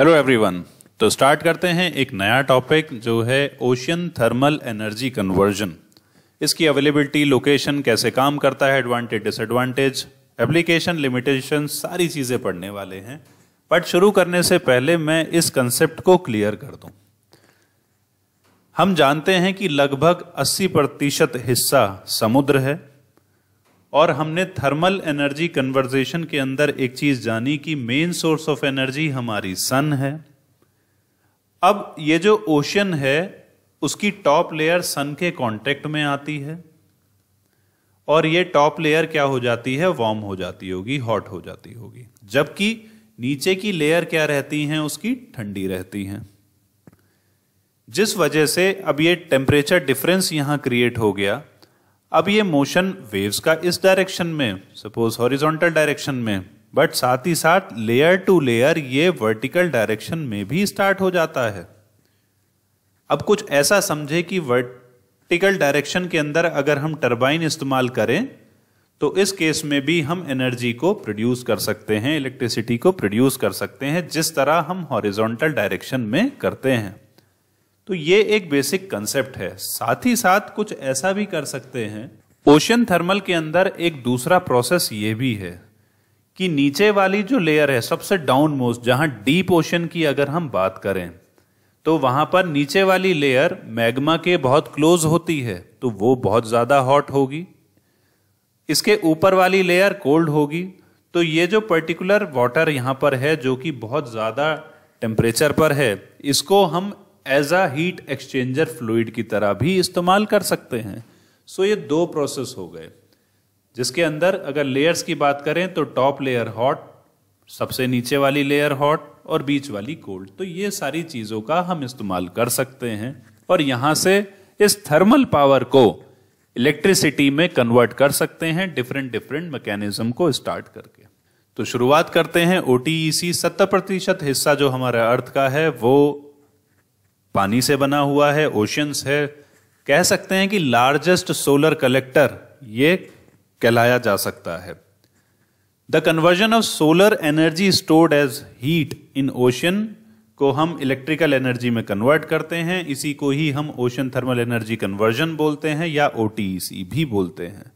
hello everyone तो start करते हैं एक नया टॉपिक जो है ओशियन थर्मल एनर्जी कन्वर्जन इसकी अवेलेबिलिटी लोकेशन कैसे काम करता है एडवांटेज डिसएडवांटेज एप्लीकेशन लिमिटेशन सारी चीज़ें पढ़ने वाले हैं बट शुरू करने से पहले मैं इस कंसेप्ट को क्लियर कर दूं हम जानते हैं कि लगभग 80 प्रतिशत हिस्सा समुद्र है और हमने थर्मल एनर्जी कन्वर्जेशन के अंदर एक चीज जानी कि मेन सोर्स ऑफ एनर्जी हमारी सन है अब ये जो ओशन है उसकी टॉप लेयर सन के कांटेक्ट में आती है और ये टॉप लेयर क्या हो जाती है वार्म हो जाती होगी हॉट हो जाती होगी जबकि नीचे की लेयर क्या रहती हैं उसकी ठंडी रहती हैं जिस वजह से अब ये टेम्परेचर डिफरेंस यहां क्रिएट हो गया अब ये मोशन वेव्स का इस डायरेक्शन में सपोज हॉरिजॉन्टल डायरेक्शन में बट साथ ही साथ लेयर टू लेयर ये वर्टिकल डायरेक्शन में भी स्टार्ट हो जाता है अब कुछ ऐसा समझे कि वर्टिकल डायरेक्शन के अंदर अगर हम टरबाइन इस्तेमाल करें तो इस केस में भी हम एनर्जी को प्रोड्यूस कर सकते हैं इलेक्ट्रिसिटी को प्रोड्यूस कर सकते हैं जिस तरह हम हॉरिजॉन्टल डायरेक्शन में करते हैं तो ये एक बेसिक कंसेप्ट है साथ ही साथ कुछ ऐसा भी कर सकते हैं ओशन थर्मल के अंदर एक दूसरा प्रोसेस ये भी है कि नीचे वाली जो लेयर है सबसे डाउन मोस्ट जहां डीप ओशन की अगर हम बात करें तो वहां पर नीचे वाली लेयर मैग्मा के बहुत क्लोज होती है तो वो बहुत ज़्यादा हॉट होगी इसके ऊपर वाली लेयर कोल्ड होगी तो ये जो पर्टिकुलर वाटर यहां पर है जो कि बहुत ज़्यादा टेम्परेचर पर है इसको हम as a heat exchanger fluid की तरह भी इस्तेमाल कर सकते हैं सो ये दो प्रोसेस हो गए जिसके अंदर अगर लेयर्स की बात करें तो टॉप लेयर हॉट सबसे नीचे वाली लेयर हॉट और बीच वाली कोल्ड तो ये सारी चीज़ों का हम इस्तेमाल कर सकते हैं और यहां से इस थर्मल पावर को इलेक्ट्रिसिटी में कन्वर्ट कर सकते हैं डिफरेंट डिफरेंट मैकेनिज्म को स्टार्ट करके तो शुरुआत करते हैं ओ e सत्तर प्रतिशत हिस्सा जो हमारा अर्थ का है वो पानी से बना हुआ है ओशंस है कह सकते हैं कि लार्जेस्ट सोलर कलेक्टर ये कहलाया जा सकता है the conversion of solar energy stored as heat in ocean को हम इलेक्ट्रिकल एनर्जी में कन्वर्ट करते हैं इसी को ही हम ओशन थर्मल एनर्जी कन्वर्जन बोलते हैं या ओ e भी बोलते हैं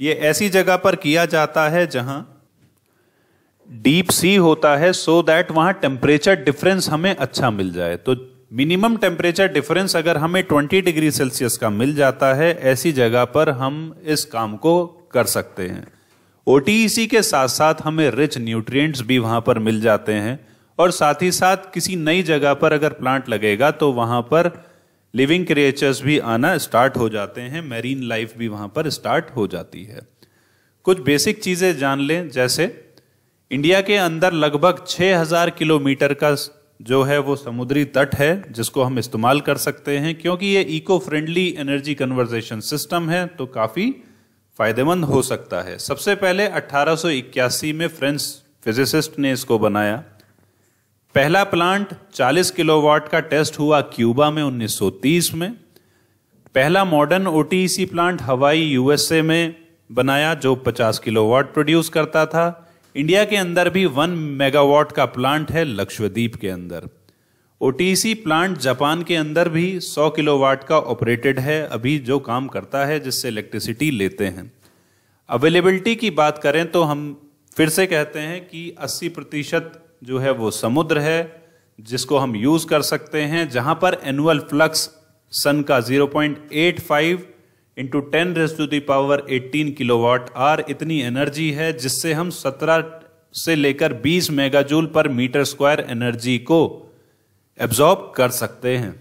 ये ऐसी जगह पर किया जाता है जहां डीप सी होता है सो दैट वहां टेम्परेचर डिफरेंस हमें अच्छा मिल जाए तो मिनिमम टेम्परेचर डिफरेंस अगर हमें 20 डिग्री सेल्सियस का मिल जाता है ऐसी जगह पर हम इस काम को कर सकते हैं ओ e के साथ साथ हमें रिच न्यूट्रिएंट्स भी वहां पर मिल जाते हैं और साथ ही साथ किसी नई जगह पर अगर प्लांट लगेगा तो वहां पर लिविंग क्रिएचर्स भी आना स्टार्ट हो जाते हैं मैरीन लाइफ भी वहां पर स्टार्ट हो जाती है कुछ बेसिक चीज़ें जान लें जैसे इंडिया के अंदर लगभग 6000 किलोमीटर का जो है वो समुद्री तट है जिसको हम इस्तेमाल कर सकते हैं क्योंकि ये eco friendly energy conversation system है तो काफ़ी फायदेमंद हो सकता है सबसे पहले 1881 में फ्रेंच फिजिसिस्ट ने इसको बनाया पहला प्लांट 40 किलोवाट का टेस्ट हुआ क्यूबा में 1930 में पहला modern OTC plant Hawaii USA में बनाया जो 50 किलोवाट प्रोड्यूस करता था इंडिया के अंदर भी वन मेगावाट का प्लांट है लक्षद्वीप के अंदर ओटीसी प्लांट जापान के अंदर भी 100 किलोवाट का ऑपरेटेड है अभी जो काम करता है जिससे इलेक्ट्रिसिटी लेते हैं अवेलेबिलिटी की बात करें तो हम फिर से कहते हैं कि 80 प्रतिशत जो है वो समुद्र है जिसको हम यूज़ कर सकते हैं जहां पर एनुअल फ्लक्स सन का 0.85 into ten raise to power eighteen kilowatt are इतनी एनर्जी है जिससे हम सत्रह से लेकर बीस mega joule per metre square energy को एब्जॉर्ब कर सकते हैं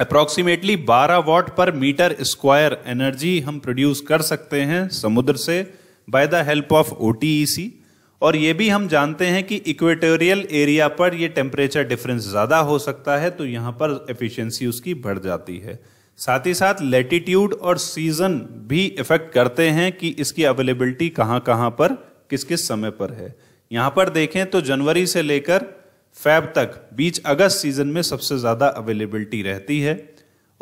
approximately 12 watt per metre square energy हम प्रोड्यूस कर सकते हैं समुद्र से बाय द हेल्प ऑफ ओ और ये भी हम जानते हैं कि इक्वेटोरियल एरिया पर ये टेम्परेचर डिफरेंस ज़्यादा हो सकता है तो यहाँ पर एफिशिएंसी उसकी बढ़ जाती है साथ ही साथ लेटीट्यूड और सीजन भी इफेक्ट करते हैं कि इसकी अवेलेबिलिटी कहाँ कहाँ पर किस किस समय पर है यहाँ पर देखें तो जनवरी से लेकर फैब तक बीच अगस्त सीजन में सबसे ज़्यादा अवेलेबिलिटी रहती है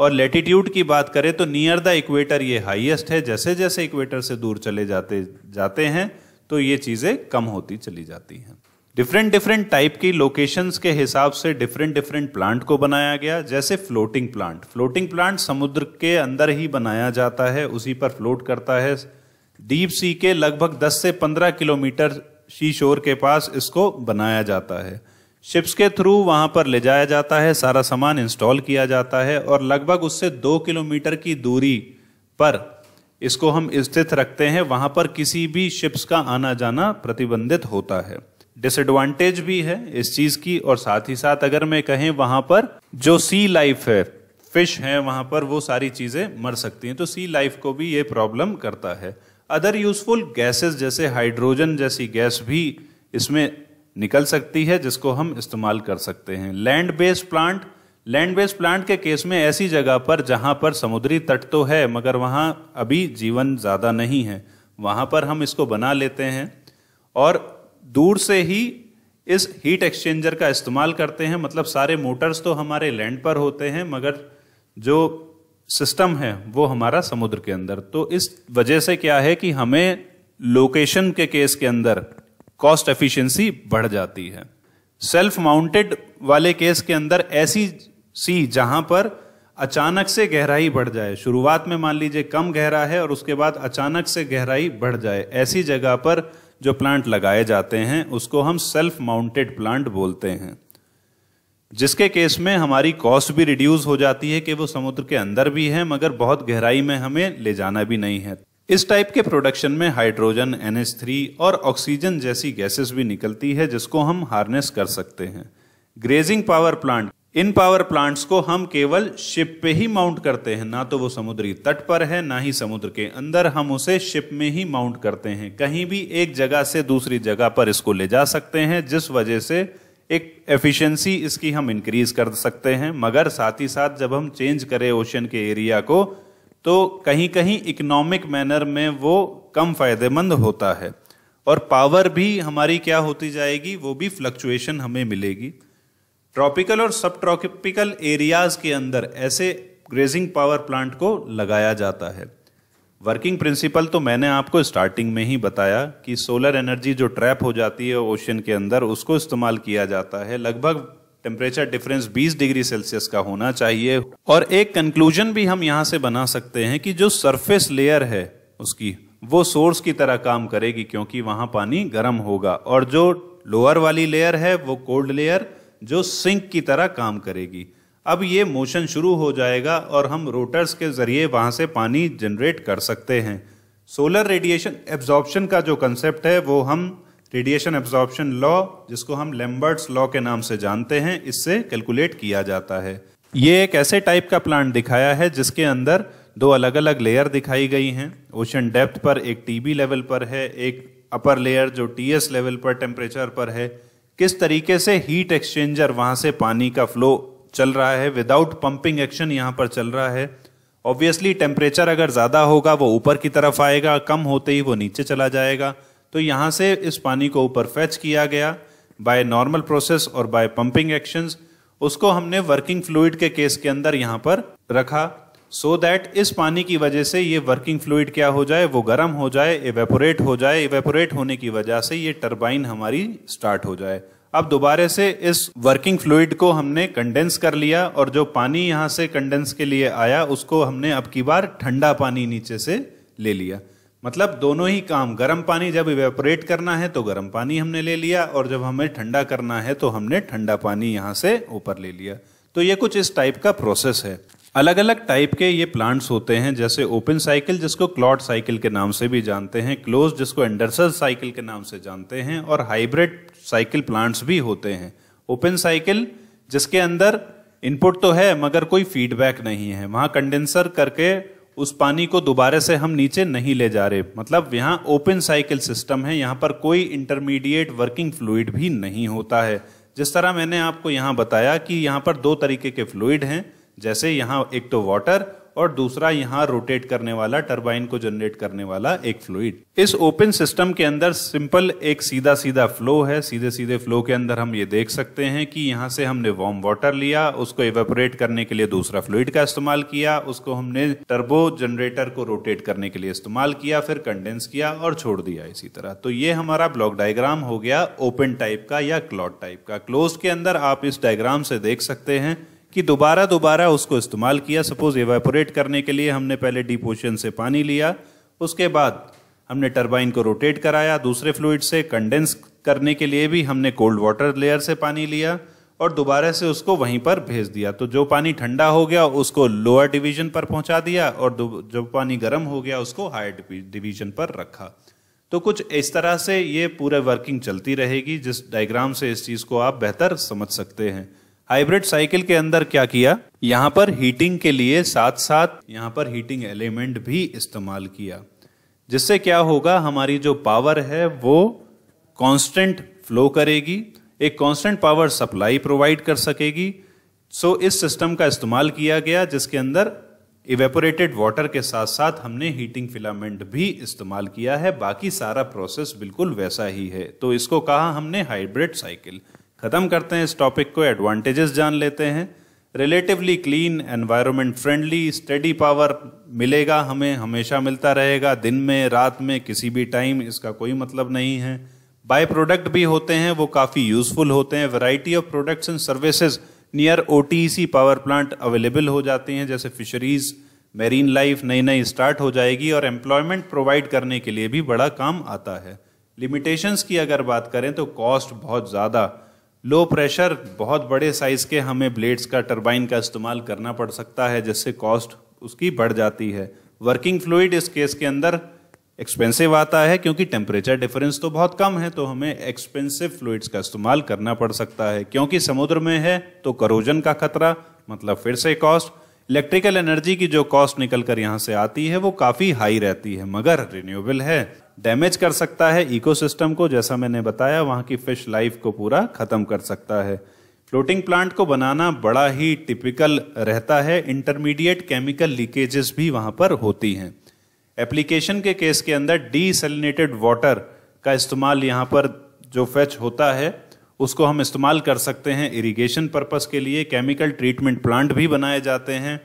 और लेटीट्यूड की बात करें तो नियर द इक्वेटर ये हाईएस्ट है जैसे जैसे इक्वेटर से दूर चले जाते जाते हैं तो ये चीज़ें कम होती चली जाती हैं डिफरेंट डिफरेंट टाइप की लोकेशंस के हिसाब से डिफरेंट डिफरेंट प्लांट को बनाया गया जैसे फ्लोटिंग प्लांट फ्लोटिंग प्लांट समुद्र के अंदर ही बनाया जाता है उसी पर फ्लोट करता है डीप सी के लगभग 10 से 15 किलोमीटर शी शोर के पास इसको बनाया जाता है शिप्स के थ्रू वहाँ पर ले जाया जाता है सारा सामान इंस्टॉल किया जाता है और लगभग उससे दो किलोमीटर की दूरी पर इसको हम स्थित रखते हैं वहाँ पर किसी भी शिप्स का आना जाना प्रतिबंधित होता है डिसएडवांटेज भी है इस चीज की और साथ ही साथ अगर मैं कहें वहां पर जो सी लाइफ है फिश है वहां पर वो सारी चीजें मर सकती हैं तो सी लाइफ को भी ये प्रॉब्लम करता है अदर यूजफुल गैसेस जैसे हाइड्रोजन जैसी गैस भी इसमें निकल सकती है जिसको हम इस्तेमाल कर सकते हैं land based plant land based plant के केस में ऐसी जगह पर जहां पर समुद्री तट तो है मगर वहां अभी जीवन ज़्यादा नहीं है वहां पर हम इसको बना लेते हैं और दूर से ही इस हीट एक्सचेंजर का इस्तेमाल करते हैं मतलब सारे मोटर्स तो हमारे लैंड पर होते हैं मगर जो सिस्टम है वो हमारा समुद्र के अंदर तो इस वजह से क्या है कि हमें लोकेशन के केस के अंदर कॉस्ट एफिशिएंसी बढ़ जाती है सेल्फ माउंटेड वाले केस के अंदर ऐसी सी जहां पर अचानक से गहराई बढ़ जाए शुरुआत में मान लीजिए कम गहरा है और उसके बाद अचानक से गहराई बढ़ जाए ऐसी जगह पर जो प्लांट लगाए जाते हैं उसको हम सेल्फ माउंटेड प्लांट बोलते हैं जिसके केस में हमारी कॉस्ट भी रिड्यूस हो जाती है कि वो समुद्र के अंदर भी है मगर बहुत गहराई में हमें ले जाना भी नहीं है इस टाइप के प्रोडक्शन में हाइड्रोजन एन और ऑक्सीजन जैसी गैसेस भी निकलती है जिसको हम हार्नेस कर सकते हैं ग्रेजिंग पावर प्लांट इन पावर प्लांट्स को हम केवल शिप पे ही माउंट करते हैं ना तो वो समुद्री तट पर है ना ही समुद्र के अंदर हम उसे शिप में ही माउंट करते हैं कहीं भी एक जगह से दूसरी जगह पर इसको ले जा सकते हैं जिस वजह से एक एफिशिएंसी इसकी हम इंक्रीज कर सकते हैं मगर साथ ही साथ जब हम चेंज करें ओशन के एरिया को तो कहीं कहीं इकोनॉमिक मैनर में वो कम फायदेमंद होता है और पावर भी हमारी क्या होती जाएगी वो भी फ्लक्चुएशन हमें मिलेगी ट्रॉपिकल और सब ट्रॉपिकल एरियाज के अंदर ऐसे ग्रेजिंग पावर प्लांट को लगाया जाता है वर्किंग प्रिंसिपल तो मैंने आपको स्टार्टिंग में ही बताया कि सोलर एनर्जी जो ट्रैप हो जाती है ओशन के अंदर उसको इस्तेमाल किया जाता है लगभग टेम्परेचर डिफरेंस 20 डिग्री सेल्सियस का होना चाहिए और एक कंक्लूजन भी हम यहाँ से बना सकते हैं कि जो सरफेस लेयर है उसकी वो सोर्स की तरह काम करेगी क्योंकि वहाँ पानी गर्म होगा और जो लोअर वाली लेयर है वो कोल्ड लेयर जो सिंक की तरह काम करेगी अब ये मोशन शुरू हो जाएगा और हम रोटर्स के ज़रिए वहाँ से पानी जनरेट कर सकते हैं सोलर रेडिएशन एब्जॉर्प्शन का जो कंसेप्ट है वो हम रेडिएशन एब्जॉर्प्शन लॉ जिसको हम लेम्बर्ट्स लॉ के नाम से जानते हैं इससे कैलकुलेट किया जाता है ये एक ऐसे टाइप का प्लांट दिखाया है जिसके अंदर दो अलग अलग लेयर दिखाई गई हैं ओशन डेप्थ पर एक टीबी लेवल पर है एक अपर लेयर जो टीएस लेवल पर टेम्परेचर पर है किस तरीके से हीट एक्सचेंजर वहां से पानी का फ्लो चल रहा है विदाउट पंपिंग एक्शन यहाँ पर चल रहा है ऑब्वियसली टेम्परेचर अगर ज़्यादा होगा वो ऊपर की तरफ आएगा कम होते ही वो नीचे चला जाएगा तो यहाँ से इस पानी को ऊपर फैच किया गया बाय नॉर्मल प्रोसेस और बाय पंपिंग एक्शंस उसको हमने वर्किंग फ्लूड के केस के अंदर यहाँ पर रखा सो so दैट इस पानी की वजह से ये वर्किंग फ्लूड क्या हो जाए वो गर्म हो जाए एवेपोरेट हो जाए इवेपोरेट होने की वजह से ये टर्बाइन हमारी स्टार्ट हो जाए अब दोबारे से इस वर्किंग फ्लूड को हमने कंडेंस कर लिया और जो पानी यहाँ से कंडेंस के लिए आया उसको हमने अब की बार ठंडा पानी नीचे से ले लिया मतलब दोनों ही काम गर्म पानी जब इवेपोरेट करना है तो गर्म पानी हमने ले लिया और जब हमें ठंडा करना है तो हमने ठंडा पानी यहाँ से ऊपर ले लिया तो ये कुछ इस टाइप का प्रोसेस है अलग अलग टाइप के ये प्लांट्स होते हैं जैसे ओपन साइकिल जिसको क्लॉट साइकिल के नाम से भी जानते हैं क्लोज जिसको एंडरसल साइकिल के नाम से जानते हैं और हाइब्रिड साइकिल प्लांट्स भी होते हैं ओपन साइकिल जिसके अंदर इनपुट तो है मगर कोई फीडबैक नहीं है वहाँ कंडेंसर करके उस पानी को दोबारा से हम नीचे नहीं ले जा रहे मतलब यहाँ ओपन साइकिल सिस्टम है यहाँ पर कोई इंटरमीडिएट वर्किंग फ्लूड भी नहीं होता है जिस तरह मैंने आपको यहाँ बताया कि यहाँ पर दो तरीके के फ्लूड हैं जैसे यहाँ एक तो वाटर और दूसरा यहाँ रोटेट करने वाला टरबाइन को जनरेट करने वाला एक फ्लूड इस ओपन सिस्टम के अंदर सिंपल एक सीधा सीधा फ्लो है सीधे सीधे फ्लो के अंदर हम ये देख सकते हैं कि यहाँ से हमने वार्म वाटर लिया उसको इवेपोरेट करने के लिए दूसरा फ्लूड का इस्तेमाल किया उसको हमने टर्बो जनरेटर को रोटेट करने के लिए इस्तेमाल किया फिर कंडेंस किया और छोड़ दिया इसी तरह तो ये हमारा ब्लॉक डायग्राम हो गया ओपन टाइप का या क्लॉट टाइप का क्लोज के अंदर आप इस डायग्राम से देख सकते हैं कि दोबारा दोबारा उसको इस्तेमाल किया सपोज एवेपोरेट करने के लिए हमने पहले डीप ओशन से पानी लिया उसके बाद हमने टरबाइन को रोटेट कराया दूसरे फ्लूड से कंडेंस करने के लिए भी हमने कोल्ड वाटर लेयर से पानी लिया और दोबारा से उसको वहीं पर भेज दिया तो जो पानी ठंडा हो गया उसको लोअर डिवीजन पर पहुंचा दिया और जो पानी गर्म हो गया उसको हायर डिवीजन पर रखा तो कुछ इस तरह से ये पूरे वर्किंग चलती रहेगी जिस डायग्राम से इस चीज़ को आप बेहतर समझ सकते हैं हाइब्रिड साइकिल के अंदर क्या किया यहाँ पर हीटिंग के लिए साथ साथ यहाँ पर हीटिंग एलिमेंट भी इस्तेमाल किया जिससे क्या होगा हमारी जो पावर है वो कांस्टेंट फ्लो करेगी एक कांस्टेंट पावर सप्लाई प्रोवाइड कर सकेगी सो so, इस सिस्टम का इस्तेमाल किया गया जिसके अंदर इवेपोरेटेड वाटर के साथ साथ हमने हीटिंग फिलामेंट भी इस्तेमाल किया है बाकी सारा प्रोसेस बिल्कुल वैसा ही है तो इसको कहा हमने हाइब्रिड साइकिल ख़त्म करते हैं इस टॉपिक को एडवांटेजेस जान लेते हैं relatively clean environment friendly steady power मिलेगा हमें हमेशा मिलता रहेगा दिन में रात में किसी भी टाइम इसका कोई मतलब नहीं है बाय प्रोडक्ट भी होते हैं वो काफ़ी यूज़फुल होते हैं variety of products and services near ओ पावर प्लांट अवेलेबल हो जाते हैं जैसे फिशरीज़ मेरीन लाइफ नई नई स्टार्ट हो जाएगी और एम्प्लॉयमेंट प्रोवाइड करने के लिए भी बड़ा काम आता है लिमिटेशंस की अगर बात करें तो कॉस्ट बहुत ज़्यादा लो प्रेशर बहुत बड़े साइज़ के हमें ब्लेड्स का टरबाइन का इस्तेमाल करना पड़ सकता है जिससे कॉस्ट उसकी बढ़ जाती है वर्किंग फ्लूड इस केस के अंदर एक्सपेंसिव आता है क्योंकि टेम्परेचर डिफरेंस तो बहुत कम है तो हमें एक्सपेंसिव फ्लूड्स का इस्तेमाल करना पड़ सकता है क्योंकि समुद्र में है तो करोजन का खतरा मतलब फिर से कॉस्ट इलेक्ट्रिकल एनर्जी की जो कॉस्ट निकल कर यहाँ से आती है वो काफ़ी हाई रहती है मगर रिन्यूएबल है डैमेज कर सकता है इकोसिस्टम को जैसा मैंने बताया वहाँ की फिश लाइफ को पूरा ख़त्म कर सकता है फ्लोटिंग प्लांट को बनाना बड़ा ही टिपिकल रहता है इंटरमीडिएट केमिकल लीकेजेस भी वहाँ पर होती हैं एप्लीकेशन के केस के अंदर डीसेलिनेटेड वाटर का इस्तेमाल यहाँ पर जो फेच होता है उसको हम इस्तेमाल कर सकते हैं इरिगेशन पर्पस के लिए केमिकल ट्रीटमेंट प्लांट भी बनाए जाते हैं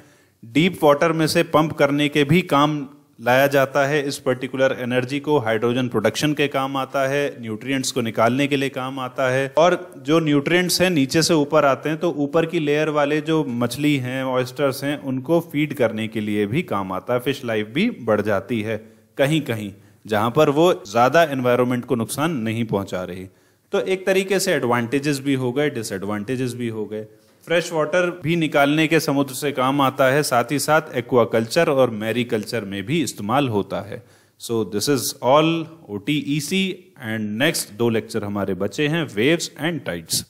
डीप वाटर में से पंप करने के भी काम लाया जाता है इस पर्टिकुलर एनर्जी को हाइड्रोजन प्रोडक्शन के काम आता है न्यूट्रिएंट्स को निकालने के लिए काम आता है और जो न्यूट्रिएंट्स हैं नीचे से ऊपर आते हैं तो ऊपर की लेयर वाले जो मछली हैं ऑयस्टर्स हैं उनको फीड करने के लिए भी काम आता है फिश लाइफ भी बढ़ जाती है कहीं कहीं जहाँ पर वो ज़्यादा एनवायरमेंट को नुकसान नहीं पहुँचा रही तो एक तरीके से एडवांटेजेस भी हो गए डिसएडवांटेजेस भी हो गए फ्रेश वाटर भी निकालने के समुद्र से काम आता है साथ ही साथ एक्वाकल्चर और मैरीकल्चर में भी इस्तेमाल होता है so this is all O T E C and next दो लेक्चर हमारे बचे हैं वेव्स एंड टाइड्स